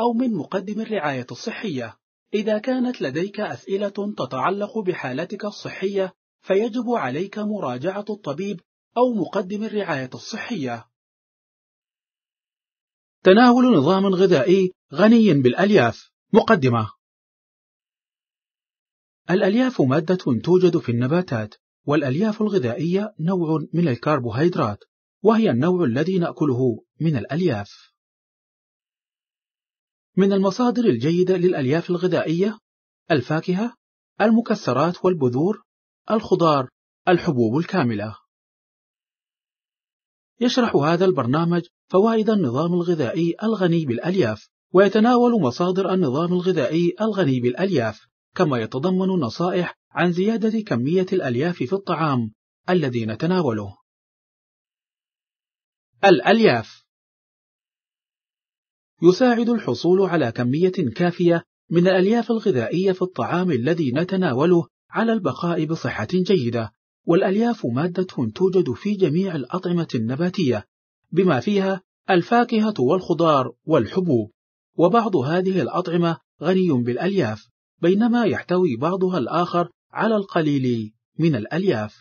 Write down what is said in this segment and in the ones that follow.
أو من مقدم الرعاية الصحية إذا كانت لديك أسئلة تتعلق بحالتك الصحية فيجب عليك مراجعة الطبيب أو مقدم الرعاية الصحية تناول نظام غذائي غني بالألياف مقدمة الألياف مادة توجد في النباتات والألياف الغذائية نوع من الكربوهيدرات وهي النوع الذي نأكله من الألياف من المصادر الجيدة للألياف الغذائية الفاكهة، المكسرات والبذور، الخضار، الحبوب الكاملة. يشرح هذا البرنامج فوائد النظام الغذائي الغني بالألياف، ويتناول مصادر النظام الغذائي الغني بالألياف، كما يتضمن نصائح عن زيادة كمية الألياف في الطعام الذي نتناوله. الألياف يساعد الحصول على كمية كافية من الألياف الغذائية في الطعام الذي نتناوله على البقاء بصحة جيدة والألياف مادة توجد في جميع الأطعمة النباتية بما فيها الفاكهة والخضار والحبوب وبعض هذه الأطعمة غني بالألياف بينما يحتوي بعضها الآخر على القليل من الألياف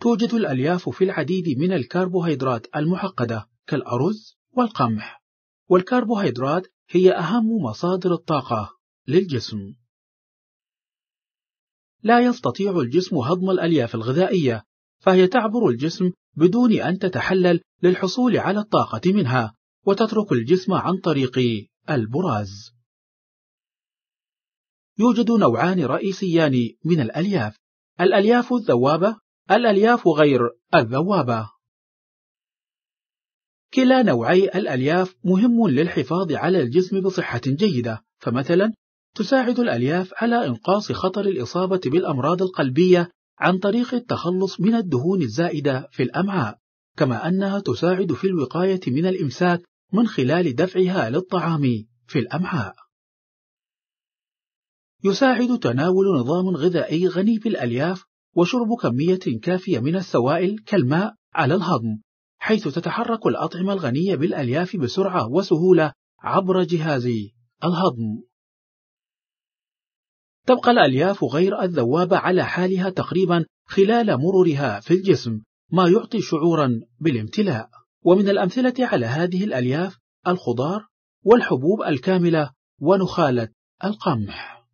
توجد الألياف في العديد من الكربوهيدرات المعقدة كالأرز والقمح والكربوهيدرات هي أهم مصادر الطاقة للجسم لا يستطيع الجسم هضم الألياف الغذائية فهي تعبر الجسم بدون أن تتحلل للحصول على الطاقة منها وتترك الجسم عن طريق البراز يوجد نوعان رئيسيان من الألياف الألياف الذوابة الألياف غير الذوابة كلا نوعي الألياف مهم للحفاظ على الجسم بصحة جيدة فمثلا تساعد الألياف على إنقاص خطر الإصابة بالأمراض القلبية عن طريق التخلص من الدهون الزائدة في الأمعاء كما أنها تساعد في الوقاية من الإمساك من خلال دفعها للطعام في الأمعاء يساعد تناول نظام غذائي غني بالألياف وشرب كمية كافية من السوائل كالماء على الهضم حيث تتحرك الأطعمة الغنية بالألياف بسرعة وسهولة عبر جهاز الهضم. تبقى الألياف غير الذوابة على حالها تقريبا خلال مرورها في الجسم، ما يعطي شعورا بالامتلاء. ومن الأمثلة على هذه الألياف الخضار والحبوب الكاملة ونخالة القمح.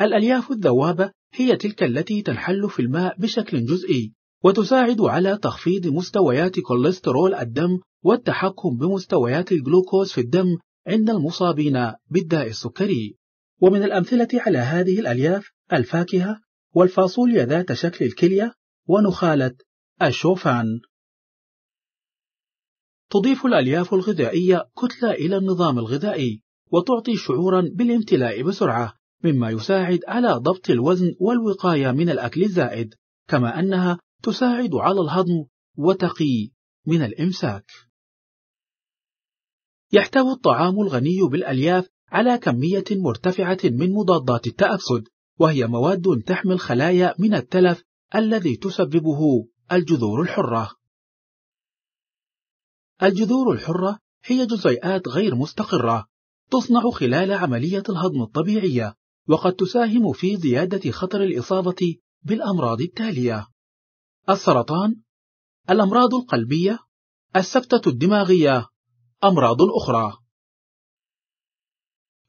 الألياف الذوابة هي تلك التي تنحل في الماء بشكل جزئي وتساعد على تخفيض مستويات كوليسترول الدم والتحكم بمستويات الجلوكوز في الدم عند المصابين بالداء السكري ومن الأمثلة على هذه الألياف الفاكهة والفاصوليا ذات شكل الكلية ونخالة الشوفان تضيف الألياف الغذائية كتلة إلى النظام الغذائي وتعطي شعورا بالامتلاء بسرعة مما يساعد على ضبط الوزن والوقاية من الأكل الزائد كما أنها تساعد على الهضم وتقي من الإمساك يحتوي الطعام الغني بالألياف على كمية مرتفعة من مضادات التأكسد وهي مواد تحمي الخلايا من التلف الذي تسببه الجذور الحرة الجذور الحرة هي جزيئات غير مستقرة تصنع خلال عملية الهضم الطبيعية وقد تساهم في زيادة خطر الإصابة بالأمراض التالية السرطان الأمراض القلبية السبتة الدماغية أمراض أخرى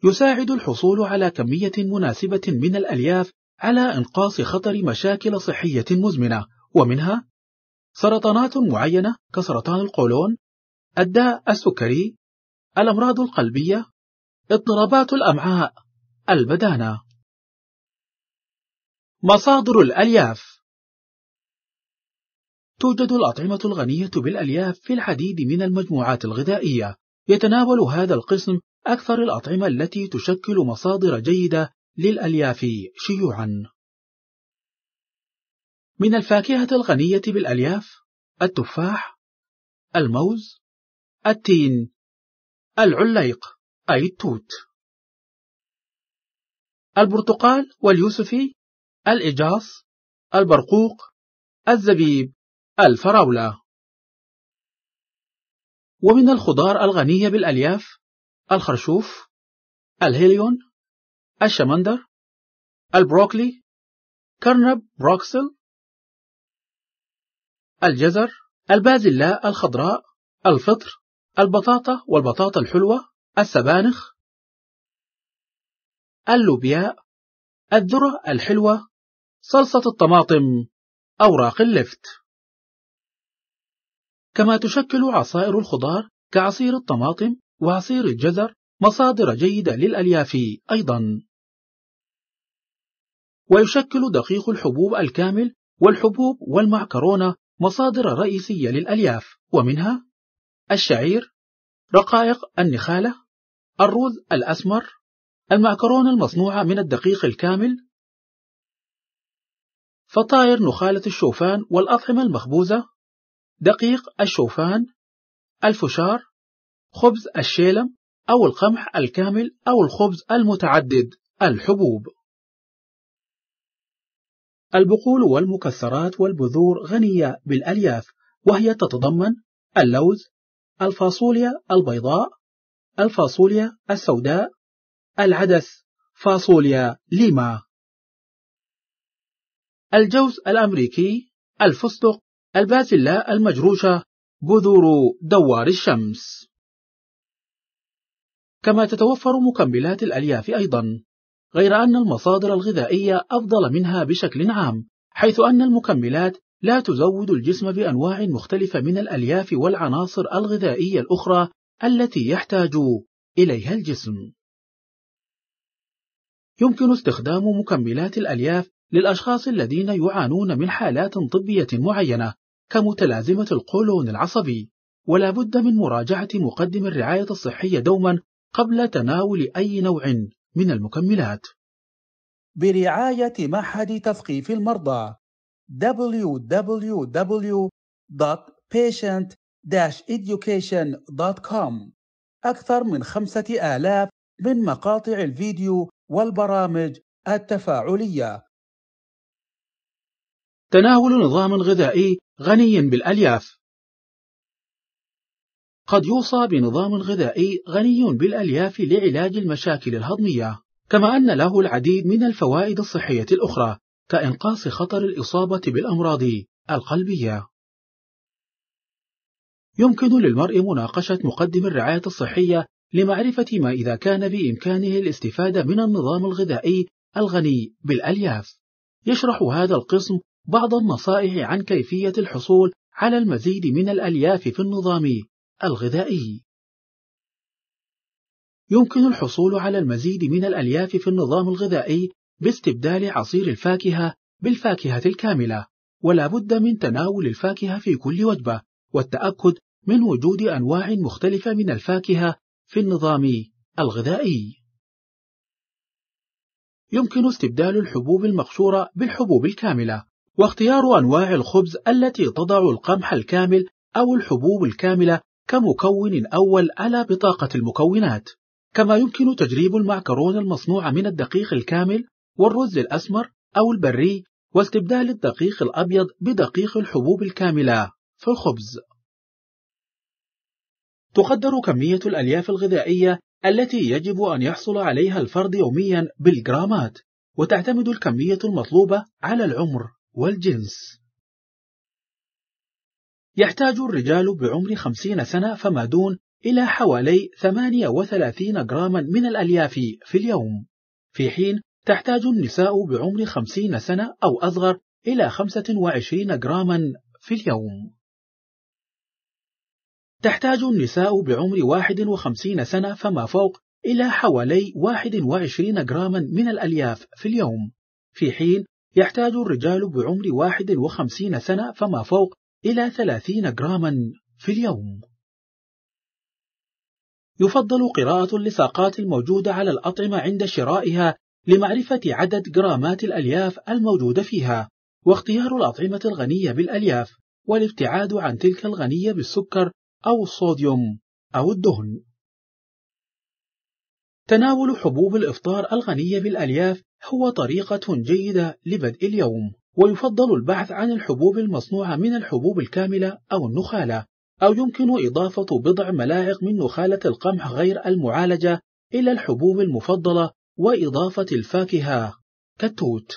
يساعد الحصول على كمية مناسبة من الألياف على إنقاص خطر مشاكل صحية مزمنة ومنها سرطانات معينة كسرطان القولون الداء السكري الأمراض القلبية اضطرابات الأمعاء البدانة مصادر الألياف توجد الأطعمة الغنية بالألياف في العديد من المجموعات الغذائية يتناول هذا القسم أكثر الأطعمة التي تشكل مصادر جيدة للألياف شيوعا من الفاكهة الغنية بالألياف التفاح الموز التين العليق أي التوت البرتقال واليوسفي الإجاص البرقوق الزبيب الفراولة ومن الخضار الغنية بالألياف الخرشوف الهيليون الشمندر البروكلي كرنب بروكسل الجزر البازلاء الخضراء الفطر البطاطا والبطاطا الحلوة السبانخ اللوبياء الذرة الحلوة صلصة الطماطم أوراق اللفت كما تشكل عصائر الخضار كعصير الطماطم وعصير الجزر مصادر جيدة للألياف أيضا ويشكل دقيق الحبوب الكامل والحبوب والمعكرونة مصادر رئيسية للألياف ومنها الشعير رقائق النخالة الروز الأسمر المعكرونة المصنوعة من الدقيق الكامل فطاير نخالة الشوفان والأطعمة المخبوزة دقيق الشوفان الفشار خبز الشيلم أو القمح الكامل أو الخبز المتعدد الحبوب البقول والمكسرات والبذور غنية بالألياف وهي تتضمن اللوز الفاصوليا البيضاء الفاصوليا السوداء العدس فاصوليا ليما الجوز الأمريكي الفستق الباسلة المجروشة جذور دوار الشمس كما تتوفر مكملات الألياف أيضا غير أن المصادر الغذائية أفضل منها بشكل عام حيث أن المكملات لا تزود الجسم بأنواع مختلفة من الألياف والعناصر الغذائية الأخرى التي يحتاج إليها الجسم يمكن استخدام مكملات الألياف للأشخاص الذين يعانون من حالات طبية معينة كمتلازمة القولون العصبي ولا بد من مراجعة مقدم الرعاية الصحية دوما قبل تناول أي نوع من المكملات برعاية معهد تثقيف المرضى www.patient-education.com أكثر من خمسة آلاف من مقاطع الفيديو والبرامج التفاعلية تناول نظام غذائي غني بالألياف قد يوصى بنظام غذائي غني بالألياف لعلاج المشاكل الهضمية كما أن له العديد من الفوائد الصحية الأخرى كإنقاص خطر الإصابة بالأمراض القلبية يمكن للمرء مناقشة مقدم الرعاية الصحية لمعرفة ما إذا كان بإمكانه الاستفادة من النظام الغذائي الغني بالألياف يشرح هذا القسم بعض النصائح عن كيفية الحصول على المزيد من الألياف في النظام الغذائي. يمكن الحصول على المزيد من الألياف في النظام الغذائي باستبدال عصير الفاكهة بالفاكهة الكاملة، ولا بد من تناول الفاكهة في كل وجبة، والتأكد من وجود أنواع مختلفة من الفاكهة في النظام الغذائي. يمكن استبدال الحبوب المقشورة بالحبوب الكاملة، واختيار أنواع الخبز التي تضع القمح الكامل أو الحبوب الكاملة كمكون أول على بطاقة المكونات كما يمكن تجريب المعكرونة المصنوعة من الدقيق الكامل والرز الأسمر أو البري واستبدال الدقيق الأبيض بدقيق الحبوب الكاملة في الخبز تقدر كمية الألياف الغذائية التي يجب أن يحصل عليها الفرد يوميا بالجرامات وتعتمد الكمية المطلوبة على العمر والجنس يحتاج الرجال بعمر خمسين سنة فما دون إلى حوالي 38 جراما من الألياف في اليوم في حين تحتاج النساء بعمر 50 سنة أو أصغر إلى 25 جراما في اليوم تحتاج النساء بعمر 51 سنة فما فوق إلى حوالي 21 جراما من الألياف في اليوم في حين يحتاج الرجال بعمر 51 سنة فما فوق إلى 30 جراما في اليوم يفضل قراءة اللصاقات الموجودة على الأطعمة عند شرائها لمعرفة عدد جرامات الألياف الموجودة فيها واختيار الأطعمة الغنية بالألياف والابتعاد عن تلك الغنية بالسكر أو الصوديوم أو الدهن تناول حبوب الإفطار الغنية بالألياف هو طريقة جيدة لبدء اليوم ويفضل البحث عن الحبوب المصنوعة من الحبوب الكاملة أو النخالة أو يمكن إضافة بضع ملاعق من نخالة القمح غير المعالجة إلى الحبوب المفضلة وإضافة الفاكهة كالتوت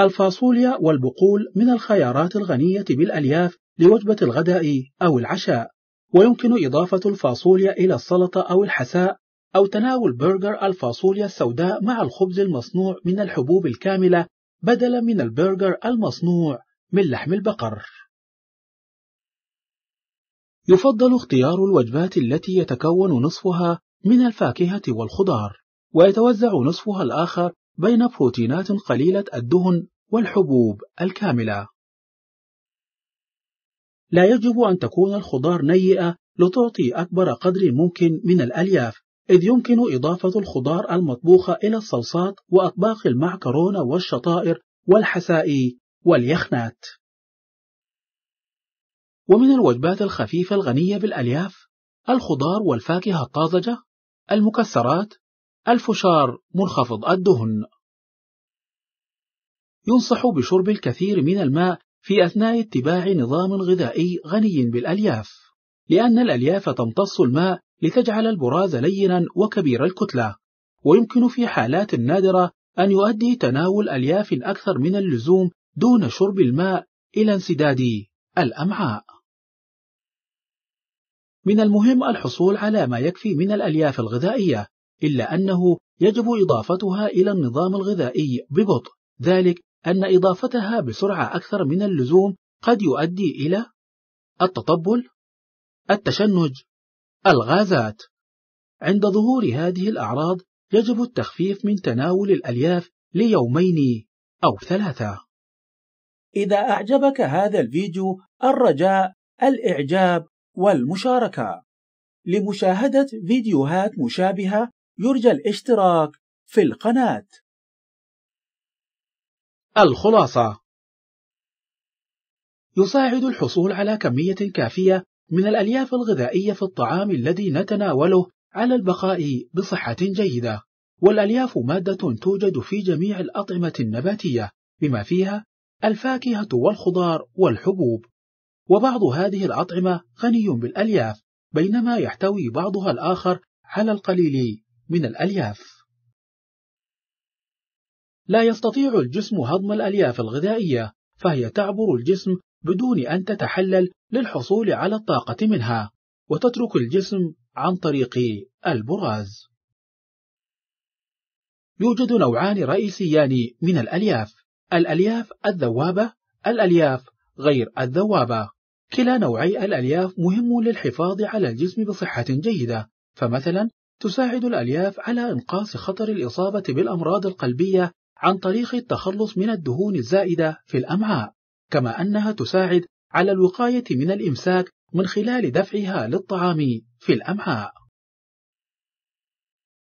الفاصوليا والبقول من الخيارات الغنية بالألياف لوجبة الغداء أو العشاء ويمكن إضافة الفاصوليا إلى السلطة أو الحساء أو تناول برجر الفاصوليا السوداء مع الخبز المصنوع من الحبوب الكاملة بدلا من البرجر المصنوع من لحم البقر. يفضل اختيار الوجبات التي يتكون نصفها من الفاكهة والخضار، ويتوزع نصفها الآخر بين بروتينات قليلة الدهن والحبوب الكاملة. لا يجب أن تكون الخضار نيئة لتعطي أكبر قدر ممكن من الألياف، إذ يمكن إضافة الخضار المطبوخة إلى الصلصات وأطباق المعكرونة والشطائر والحساء واليخنات ومن الوجبات الخفيفة الغنية بالألياف الخضار والفاكهة الطازجة المكسرات الفشار منخفض الدهن ينصح بشرب الكثير من الماء في أثناء اتباع نظام غذائي غني بالألياف لأن الألياف تمتص الماء لتجعل البراز لينا وكبير الكتلة ويمكن في حالات نادرة أن يؤدي تناول ألياف أكثر من اللزوم دون شرب الماء إلى انسداد الأمعاء من المهم الحصول على ما يكفي من الألياف الغذائية إلا أنه يجب إضافتها إلى النظام الغذائي ببطء ذلك أن إضافتها بسرعة أكثر من اللزوم قد يؤدي إلى التطبل التشنج الغازات عند ظهور هذه الأعراض يجب التخفيف من تناول الألياف ليومين أو ثلاثة إذا أعجبك هذا الفيديو الرجاء الإعجاب والمشاركة لمشاهدة فيديوهات مشابهة يرجى الاشتراك في القناة الخلاصة يساعد الحصول على كمية كافية من الألياف الغذائية في الطعام الذي نتناوله على البقاء بصحة جيدة والألياف مادة توجد في جميع الأطعمة النباتية بما فيها الفاكهة والخضار والحبوب وبعض هذه الأطعمة غني بالألياف بينما يحتوي بعضها الآخر على القليل من الألياف لا يستطيع الجسم هضم الألياف الغذائية فهي تعبر الجسم بدون أن تتحلل للحصول على الطاقة منها وتترك الجسم عن طريق البراز يوجد نوعان رئيسيان من الألياف الألياف الذوابة الألياف غير الذوابة كلا نوعي الألياف مهم للحفاظ على الجسم بصحة جيدة فمثلا تساعد الألياف على إنقاص خطر الإصابة بالأمراض القلبية عن طريق التخلص من الدهون الزائدة في الأمعاء كما أنها تساعد على الوقاية من الإمساك من خلال دفعها للطعام في الأمعاء.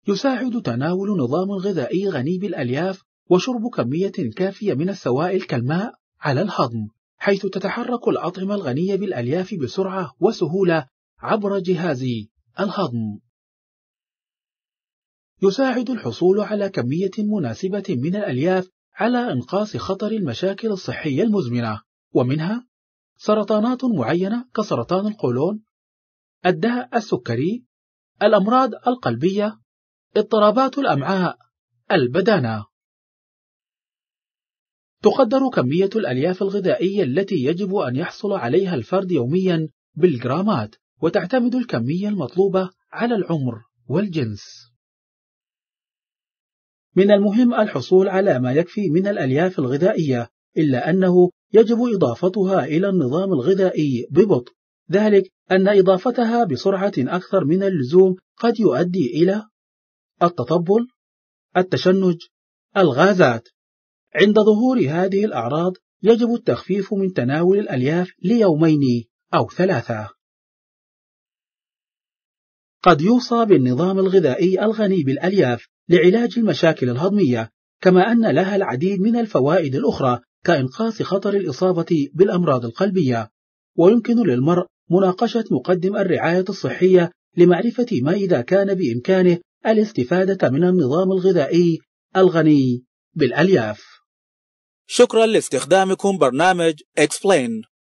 يساعد تناول نظام غذائي غني بالألياف وشرب كمية كافية من السوائل كالماء على الهضم، حيث تتحرك الأطعمة الغنية بالألياف بسرعة وسهولة عبر جهاز الهضم. يساعد الحصول على كمية مناسبة من الألياف على إنقاص خطر المشاكل الصحية المزمنة، ومنها سرطانات معينة كسرطان القولون الداء السكري الأمراض القلبية اضطرابات الأمعاء البدانة تقدر كمية الألياف الغذائية التي يجب أن يحصل عليها الفرد يوميا بالجرامات وتعتمد الكمية المطلوبة على العمر والجنس من المهم الحصول على ما يكفي من الألياف الغذائية إلا أنه يجب إضافتها إلى النظام الغذائي ببطء ذلك أن إضافتها بسرعة أكثر من اللزوم قد يؤدي إلى التطبل التشنج الغازات عند ظهور هذه الأعراض يجب التخفيف من تناول الألياف ليومين أو ثلاثة قد يوصى بالنظام الغذائي الغني بالألياف لعلاج المشاكل الهضمية كما أن لها العديد من الفوائد الأخرى كإنقاص خطر الإصابة بالأمراض القلبية ويمكن للمرء مناقشة مقدم الرعاية الصحية لمعرفة ما إذا كان بإمكانه الاستفادة من النظام الغذائي الغني بالألياف شكرا لاستخدامكم برنامج Explain